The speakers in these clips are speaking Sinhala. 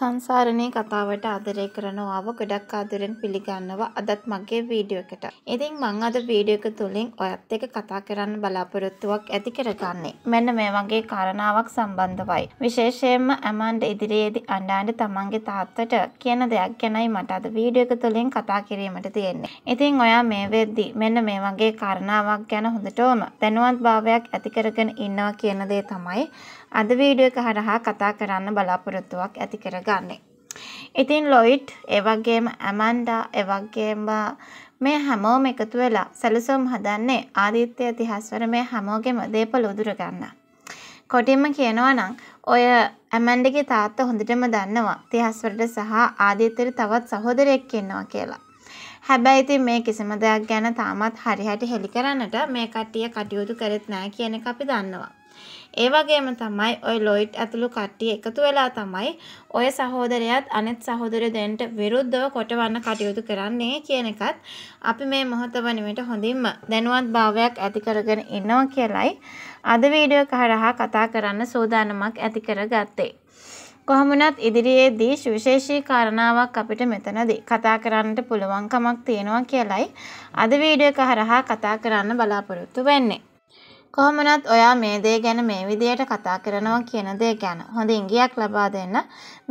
සංසාරණේ කතාවට ආදරය කරනවාව ගොඩක් ආදරෙන් පිළිගන්නවා අදත් මගේ වීඩියෝ එකට. ඉතින් මං අද වීඩියෝ එක තුලින් ඔයත් එක්ක කතා කරන්න බලාපොරොත්තුවක් ඇති කරගන්නේ. මෙන්න මේ වගේ කාරණාවක් සම්බන්ධවයි. විශේෂයෙන්ම ඇමන්ඩ් ඉදිරියේදී අඬාන තමන්ගේ තාත්තට කියන දෙයක් ගැනයි මට අද වීඩියෝ එක තුලින් කතා කිරීමට තියෙන්නේ. ඉතින් ඔයා මේ වෙද්දි මෙන්න මේ වගේ කාරණාවක් ගැන හොඳටම දැනුවත්භාවයක් ඇති කරගෙන ඉන්නවා කියන දේ තමයි අද වීඩියෝ එක හරහා කතා කරන්න බලාපොරොත්තුවක් ඇති කරගන්නේ. ගන්නේ. ඉතින් ලොයිට් එවගේම ඇමන්ඩා එවගේම මේ හැමෝම එකතු වෙලා සැලසුම් හදන්නේ ආදිත්‍ය තිහස්වර මේ හැමෝගෙම දේපල උදුර ගන්න. කොටින්ම කියනවා නම් ඔය ඇමන්ඩගේ තාත්තා හොඳටම දන්නවා තිහස්වරට සහ ආදිත්‍යට තවත් සහෝදරයෙක් ඉන්නවා කියලා. හැබැයි ඉතින් මේ කිසිම දෙයක් ගැන තාමත් හරිහැටි හෙළි කරන්නට මේ කට්ටිය කටයුතු කරෙත් නැහැ කියන එක අපි දන්නවා. ඒ වගේම තමයි ඔය ලොයිඩ් ඇතුළු කට්ටිය එකතු වෙලා තමයි ඔය සහෝදරයත් අනෙත් සහෝදරයෝ දෙන්නට විරුද්ධව කොටවන්න කටයුතු කරන්නේ කියන එකත් අපි මේ මොහොත වනිවිට හොඳින්ම දැනුවත් භාවයක් ඇති කරගෙන ඉන්නවා කියලයි අද වීඩියෝ එක හරහා කතා කරන්න සූදානමක් ඇති කරගත්තේ. කොහොමනත් ඉදිරියේදී සුවිශේෂී කාරණාවක් අපිට මෙතනදී කතා කරන්නට පුළුවන්කමක් තියෙනවා කියලයි අද වීඩියෝ එක හරහා කතා කරන්න බලාපොරොත්තු වෙන්නේ. කොහොම වුණත් ඔයා මේ දේ ගැන මේ විදියට කතා කරනවා කියන දේ ගැන හොඳ ඉඟියක් ලබා දෙන්න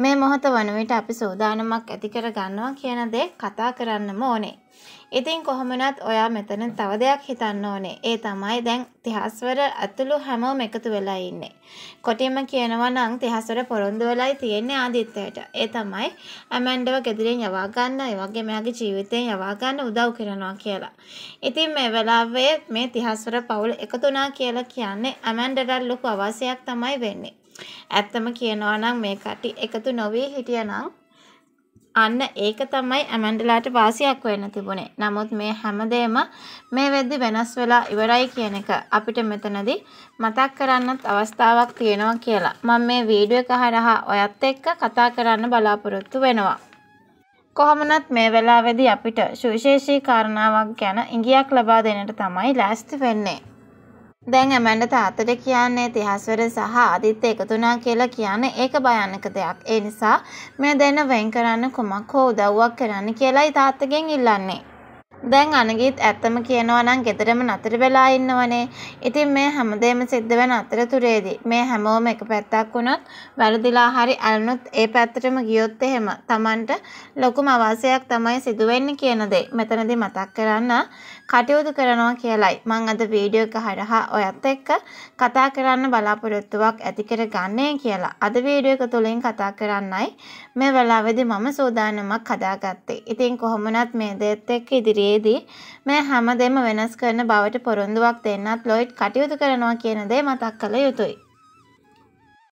මේ මොහොත වන විට අපි සූදානමක් ඇති කර ගන්නවා කියන දේ කතා කරන්නම ඕනේ. ඉතින් කොහොමනත් ඔයා මෙතන තව දෙයක් හිතන්න ඕනේ. ඒ තමයි දැන් තිහස්වර ඇතුළු හැමෝම එකතු වෙලා ඉන්නේ. කොටින්ම කියනවා නම් තිහස්වර පොරොන්දු වෙලායි තියෙන්නේ ආදිත්‍යයට. ඒ තමයි ඇමන්ඩව ගෙදරින් යවා ගන්න, ඒ වගේ මෙයාගේ ජීවිතයෙන් යවා ගන්න උදව් කරනවා කියලා. ඉතින් මේ වෙලාවේ මේ තිහස්වර පවුල එකතු වුණා කියලා කියන්නේ ඇමන්ඩට ලොකු අවශ්‍යයක් තමයි වෙන්නේ. ඇත්තම කියනවා නම් මේ කටි එකතු නොවී හිටියනම් අන්න ඒක තමයි ඇමන්ඩලාට වාසියක් වෙන්න තිබුණේ. නමුත් මේ හැමදේම මේ වෙද්දි වෙනස් වෙලා ඉවරයි කියන එක අපිට මෙතනදී මතක් කරන්නත් අවස්ථාවක් තියෙනවා කියලා. මම මේ වීඩියෝ එක හරහා ඔයත් එක්ක කතා කරන්න බලාපොරොත්තු වෙනවා. කොහොමනත් මේ වෙලාවේදී අපිට සුවිශේෂී කාරණාවක් ගැන ඉඟියක් ලබා දෙන්නට තමයි ලෑස්ති වෙන්නේ. දැන් ඇමන්ඩ තාත්තට කියන්නේ තිහස්වර සහ ආදිත්‍ය එකතුනා කියලා කියන ඒක භයානක දෙයක්. ඒ නිසා මේ දෙන්න වෙන් කරන්න කුමක් හෝ උදව්වක් කරන්න කියලායි තාත්තගෙන් ඉල්ලන්නේ. දැන් අනගීත් ඇත්තම කියනවා නම් ගෙදරම නතර වෙලා ඉන්නවනේ. ඉතින් මේ හැමදේම සිද්ධ වෙන අතරතුරේදී මේ හැමෝම එක පැත්තක් වුණොත් වැරදිලා හරි අලනොත් ඒ පැත්තටම ගියොත් එහෙම Tamanට ලොකුම අවාසියක් තමයි සිදු වෙන්නේ කියන දේ මෙතනදී මතක් කරන්න කටයුතු කරනවා කියලයි. මම අද වීඩියෝ එක හරහා ඔයත් එක්ක කතා කරන්න බලාපොරොත්තුවක් ඇති කරගන්නේ කියලා. අද වීඩියෝ එක තුලින් කතා කරන්නයි මේ වෙලාවේදී මම සෝදානමක් හදාගත්තේ. ඉතින් කොහොමනත් මේ දේත් එක්ක ඉදිරියේ යේදී මේ හැමදේම වෙනස් කරන බවට පොරොන්දුවක් දෙන්නත් ලොයිඩ් කටයුතු කරනවා කියන දේ මතක් කළ යුතුයි.